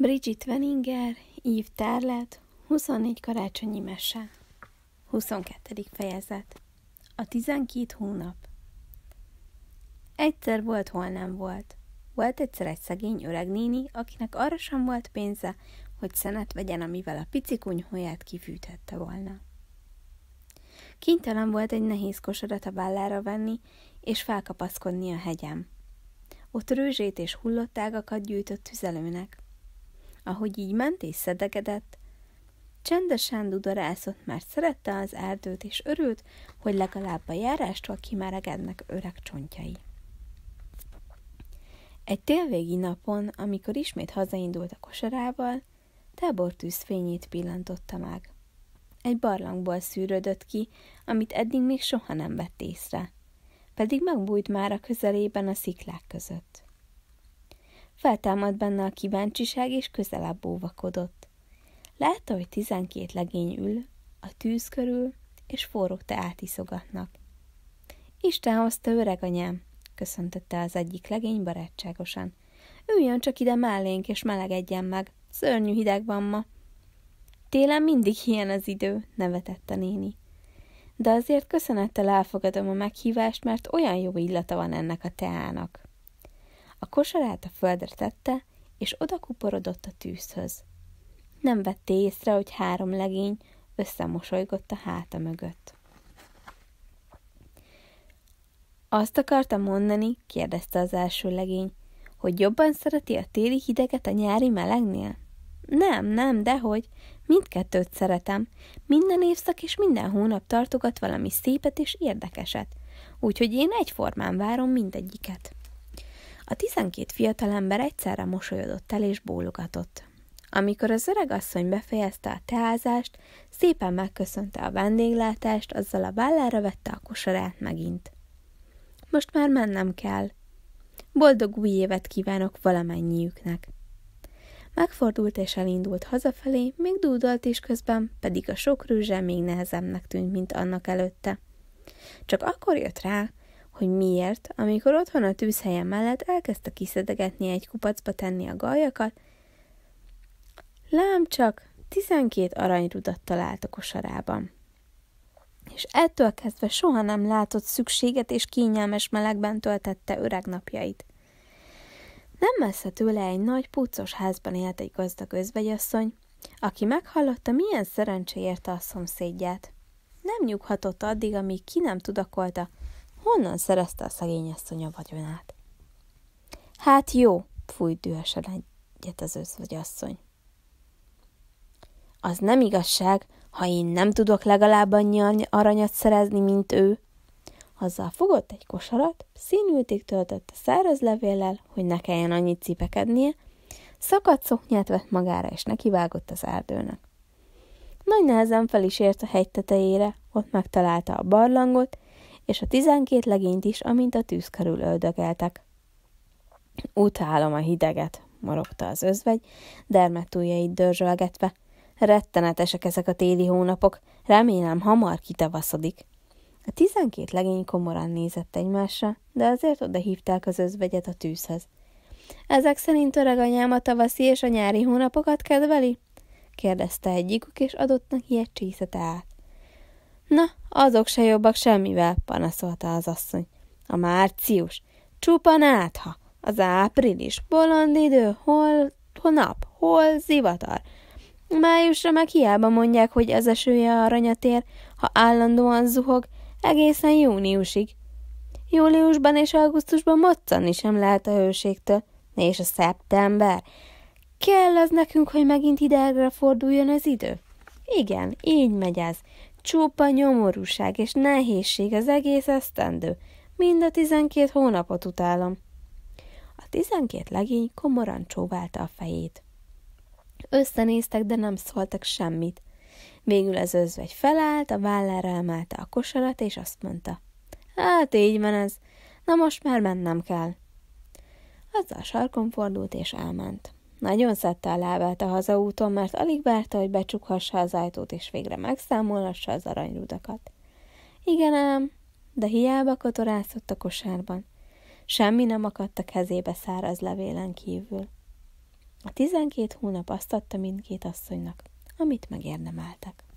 Bridget Veninger, Ív Terlet, 24 karácsonyi mese. 22. fejezet. A 12 hónap. Egyszer volt, hol nem volt. Volt egyszer egy szegény öreg néni, akinek arra sem volt pénze, hogy szenet vegyen, amivel a pici kunyhóját kifűtette volna. Kintelen volt egy nehéz kosarat a vállára venni, és felkapaszkodni a hegyem. Ott rőzsét és hullott ágakat gyűjtött tüzelőnek – ahogy így ment és szedegedett. Csendesen dudorászott, mert szerette az erdőt, és örült, hogy legalább a járástól kimeregednek öreg csontjai. Egy télvégi napon, amikor ismét hazaindult a kosarával, tábor tűzfényét pillantotta meg. Egy barlangból szűrődött ki, amit eddig még soha nem vett észre, pedig megbújt már a közelében a sziklák között feltámadt benne a kíváncsiság, és közelebb óvakodott. Látta, hogy tizenkét legény ül, a tűz körül, és forró teát iszogatnak. Isten hozta öreg anyám, köszöntötte az egyik legény barátságosan. Üljön csak ide mellénk, és melegedjen meg. Szörnyű hideg van ma. Télen mindig ilyen az idő, nevetett a néni. De azért köszönettel elfogadom a meghívást, mert olyan jó illata van ennek a teának. A kosarát a földre tette, és oda kuporodott a tűzhöz. Nem vette észre, hogy három legény összemosolygott a háta mögött. Azt akarta mondani, kérdezte az első legény, hogy jobban szereti a téli hideget a nyári melegnél? Nem, nem, dehogy. Mindkettőt szeretem. Minden évszak és minden hónap tartogat valami szépet és érdekeset. Úgyhogy én egyformán várom mindegyiket. A tizenkét fiatalember egyszerre mosolyodott el és bólogatott. Amikor az öreg asszony befejezte a teázást, szépen megköszönte a vendéglátást, azzal a vállára vette a kosarát megint. Most már mennem kell. Boldog új évet kívánok valamennyiüknek. Megfordult és elindult hazafelé, még dúdolt is közben, pedig a sok rűzse még nehezemnek tűnt, mint annak előtte. Csak akkor jött rá, hogy miért, amikor otthon a tűzhelye mellett elkezdte kiszedegetni egy kupacba tenni a galjakat, lám csak tizenkét aranyrudat talált a kosarában. És ettől kezdve soha nem látott szükséget és kényelmes melegben töltette öreg napjait. Nem messze tőle egy nagy puccos házban élt egy gazdag özvegyasszony, aki meghallotta, milyen szerencse érte a szomszédját. Nem nyughatott addig, amíg ki nem tudakolta, Honnan szerezte a szegény asszony a vagyonát? Hát jó, fújt dühösen egyet az özvegyasszony. Az nem igazság, ha én nem tudok legalább annyi aranyat szerezni, mint ő. Azzal fogott egy kosarat, színültig töltötte száraz levéllel, hogy ne kelljen annyit cipekednie, szakadt szoknyát vett magára, és nekivágott az erdőnek. Nagy nehezen fel is ért a hegy tetejére, ott megtalálta a barlangot, és a tizenkét legényt is, amint a tűz körül öldögeltek. Utálom a hideget, morogta az özvegy, dermetújait dörzsölgetve. Rettenetesek ezek a téli hónapok, remélem hamar kitavaszodik. A tizenkét legény komoran nézett egymásra, de azért oda hívták az özvegyet a tűzhez. Ezek szerint öreg anyám a tavaszi és a nyári hónapokat kedveli? kérdezte egyikük, és adott neki egy csészet át. Na, azok se jobbak semmivel, panaszolta az asszony. A március. csupa átha. Az április. Bolond idő. Hol, hol nap, hol zivatar. Májusra meg hiába mondják, hogy az esője aranyatér, ha állandóan zuhog, egészen júniusig. Júliusban és augusztusban moccanni sem lehet a hőségtől, és a szeptember. Kell az nekünk, hogy megint idegre forduljon az idő? Igen, így megy ez. Csupa nyomorúság és nehézség az egész esztendő. Mind a tizenkét hónapot utálom. A tizenkét legény komoran csóválta a fejét. Összenéztek, de nem szóltak semmit. Végül az özvegy felállt, a vállára emelte a kosarat, és azt mondta. Hát így van ez. Na most már mennem kell. Azzal sarkon fordult, és elment. Nagyon szedte a lábát a hazaúton, mert alig várta, hogy becsukhassa az ajtót, és végre megszámolhassa az aranyrudakat. Igen ám, de hiába kotorászott a kosárban. Semmi nem akadt a kezébe száraz levélen kívül. A tizenkét hónap azt adta mindkét asszonynak, amit megérdemeltek.